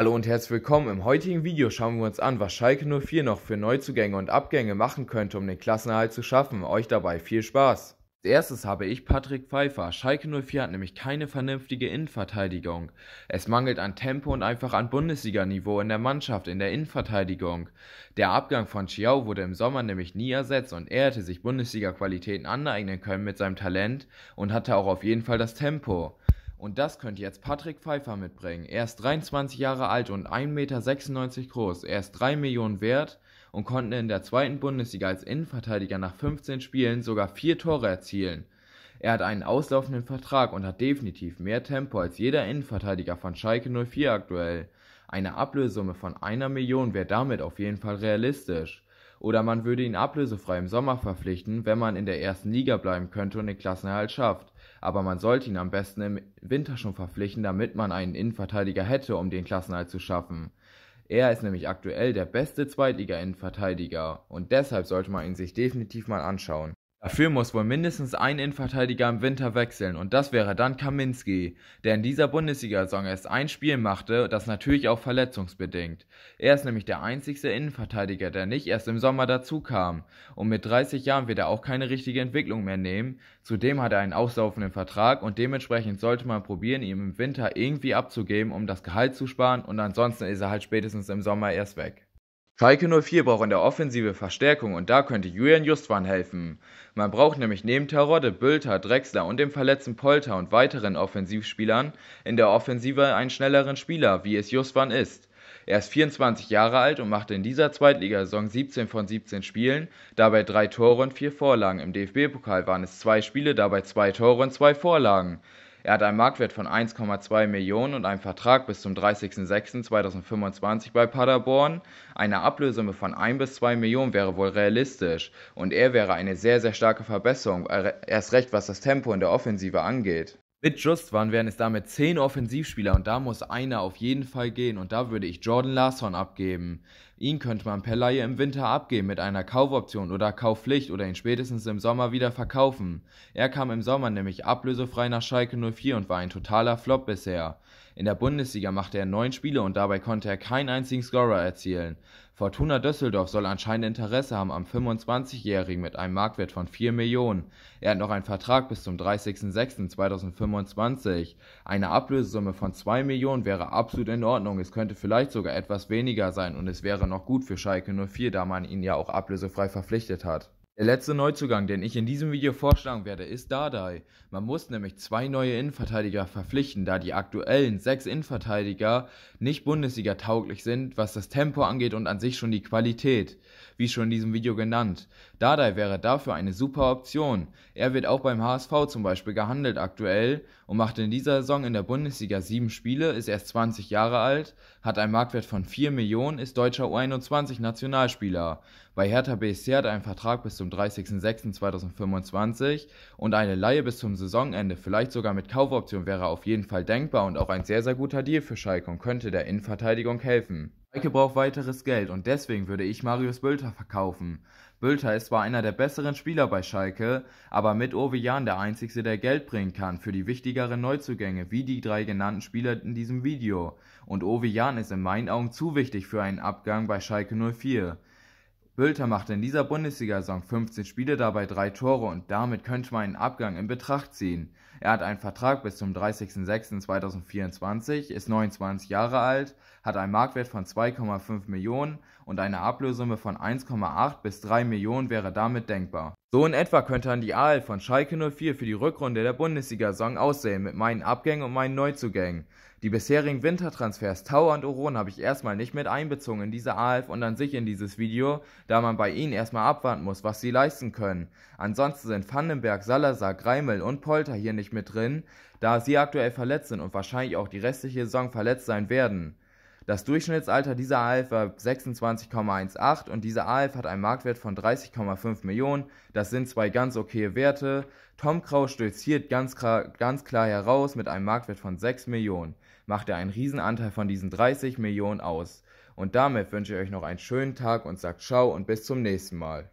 Hallo und herzlich willkommen. Im heutigen Video schauen wir uns an, was Schalke 04 noch für Neuzugänge und Abgänge machen könnte, um den Klassenerhalt zu schaffen. Euch dabei viel Spaß. Als erstes habe ich Patrick Pfeiffer. Schalke 04 hat nämlich keine vernünftige Innenverteidigung. Es mangelt an Tempo und einfach an Bundesliganiveau in der Mannschaft, in der Innenverteidigung. Der Abgang von Chiao wurde im Sommer nämlich nie ersetzt und er hätte sich Bundesliga-Qualitäten aneignen können mit seinem Talent und hatte auch auf jeden Fall das Tempo. Und das könnte jetzt Patrick Pfeiffer mitbringen. Er ist 23 Jahre alt und 1,96 Meter groß. Er ist 3 Millionen wert und konnte in der zweiten Bundesliga als Innenverteidiger nach 15 Spielen sogar 4 Tore erzielen. Er hat einen auslaufenden Vertrag und hat definitiv mehr Tempo als jeder Innenverteidiger von Schalke 04 aktuell. Eine Ablösumme von einer Million wäre damit auf jeden Fall realistisch. Oder man würde ihn ablösefrei im Sommer verpflichten, wenn man in der ersten Liga bleiben könnte und den Klassenerhalt schafft. Aber man sollte ihn am besten im Winter schon verpflichten, damit man einen Innenverteidiger hätte, um den Klassenerhalt zu schaffen. Er ist nämlich aktuell der beste Zweitliga-Innenverteidiger und deshalb sollte man ihn sich definitiv mal anschauen. Dafür muss wohl mindestens ein Innenverteidiger im Winter wechseln und das wäre dann Kaminski, der in dieser Bundesliga-Saison erst ein Spiel machte, das natürlich auch verletzungsbedingt. Er ist nämlich der einzigste Innenverteidiger, der nicht erst im Sommer dazu kam und mit 30 Jahren wird er auch keine richtige Entwicklung mehr nehmen. Zudem hat er einen auslaufenden Vertrag und dementsprechend sollte man probieren, ihm im Winter irgendwie abzugeben, um das Gehalt zu sparen und ansonsten ist er halt spätestens im Sommer erst weg. Schalke 04 braucht in der Offensive Verstärkung und da könnte Julian Justwan helfen. Man braucht nämlich neben Terodde, Bülter, Drexler und dem verletzten Polter und weiteren Offensivspielern in der Offensive einen schnelleren Spieler, wie es Justwan ist. Er ist 24 Jahre alt und machte in dieser Zweitligasaison 17 von 17 Spielen, dabei drei Tore und vier Vorlagen. Im DFB-Pokal waren es zwei Spiele, dabei zwei Tore und zwei Vorlagen. Er hat einen Marktwert von 1,2 Millionen und einen Vertrag bis zum 30.06.2025 bei Paderborn. Eine Ablösung von 1 bis 2 Millionen wäre wohl realistisch und er wäre eine sehr, sehr starke Verbesserung, äh, erst recht was das Tempo in der Offensive angeht. Mit Just waren wären es damit zehn Offensivspieler und da muss einer auf jeden Fall gehen und da würde ich Jordan Larson abgeben. Ihn könnte man per Laie im Winter abgeben mit einer Kaufoption oder Kaufpflicht oder ihn spätestens im Sommer wieder verkaufen. Er kam im Sommer nämlich ablösefrei nach Schalke 04 und war ein totaler Flop bisher. In der Bundesliga machte er neun Spiele und dabei konnte er keinen einzigen Scorer erzielen. Fortuna Düsseldorf soll anscheinend Interesse haben am 25-Jährigen mit einem Marktwert von 4 Millionen. Er hat noch einen Vertrag bis zum 30.06.2025. Eine Ablösesumme von 2 Millionen wäre absolut in Ordnung. Es könnte vielleicht sogar etwas weniger sein und es wäre noch gut für Schalke 04, da man ihn ja auch ablösefrei verpflichtet hat. Der letzte Neuzugang, den ich in diesem Video vorschlagen werde, ist Dardai. Man muss nämlich zwei neue Innenverteidiger verpflichten, da die aktuellen sechs Innenverteidiger nicht Bundesliga tauglich sind, was das Tempo angeht und an sich schon die Qualität, wie schon in diesem Video genannt. Dardai wäre dafür eine super Option. Er wird auch beim HSV zum Beispiel gehandelt aktuell und machte in dieser Saison in der Bundesliga sieben Spiele, ist erst 20 Jahre alt, hat einen Marktwert von 4 Millionen, ist deutscher U21-Nationalspieler. Bei Hertha BSC hat er einen Vertrag bis zum 30.06.2025 und eine Laie bis zum Saisonende, vielleicht sogar mit Kaufoption wäre auf jeden Fall denkbar und auch ein sehr, sehr guter Deal für Schalke und könnte der Innenverteidigung helfen. Schalke braucht weiteres Geld und deswegen würde ich Marius Bülter verkaufen. Bülter ist zwar einer der besseren Spieler bei Schalke, aber mit Ovejan der einzige, der Geld bringen kann für die wichtigeren Neuzugänge, wie die drei genannten Spieler in diesem Video. Und Ovejan ist in meinen Augen zu wichtig für einen Abgang bei Schalke 04. Bülter machte in dieser Bundesliga-Saison 15 Spiele, dabei drei Tore und damit könnte man einen Abgang in Betracht ziehen. Er hat einen Vertrag bis zum 30.06.2024, ist 29 Jahre alt, hat einen Marktwert von 2,5 Millionen und eine Ablössumme von 1,8 bis 3 Millionen wäre damit denkbar. So in etwa könnte dann die AL von Schalke 04 für die Rückrunde der Bundesliga-Saison aussehen mit meinen Abgängen und meinen Neuzugängen. Die bisherigen Wintertransfers Tauer und Oron habe ich erstmal nicht mit einbezogen in diese AF und an sich in dieses Video, da man bei ihnen erstmal abwarten muss, was sie leisten können. Ansonsten sind Vandenberg, Salazar, Greimel und Polter hier nicht nicht mit drin, da sie aktuell verletzt sind und wahrscheinlich auch die restliche Saison verletzt sein werden. Das Durchschnittsalter dieser AF war 26,18 und diese AF hat einen Marktwert von 30,5 Millionen. Das sind zwei ganz okaye Werte. Tom Kraus stolziert ganz, ganz klar heraus mit einem Marktwert von 6 Millionen. Macht er einen Riesenanteil von diesen 30 Millionen aus. Und damit wünsche ich euch noch einen schönen Tag und sagt ciao und bis zum nächsten Mal.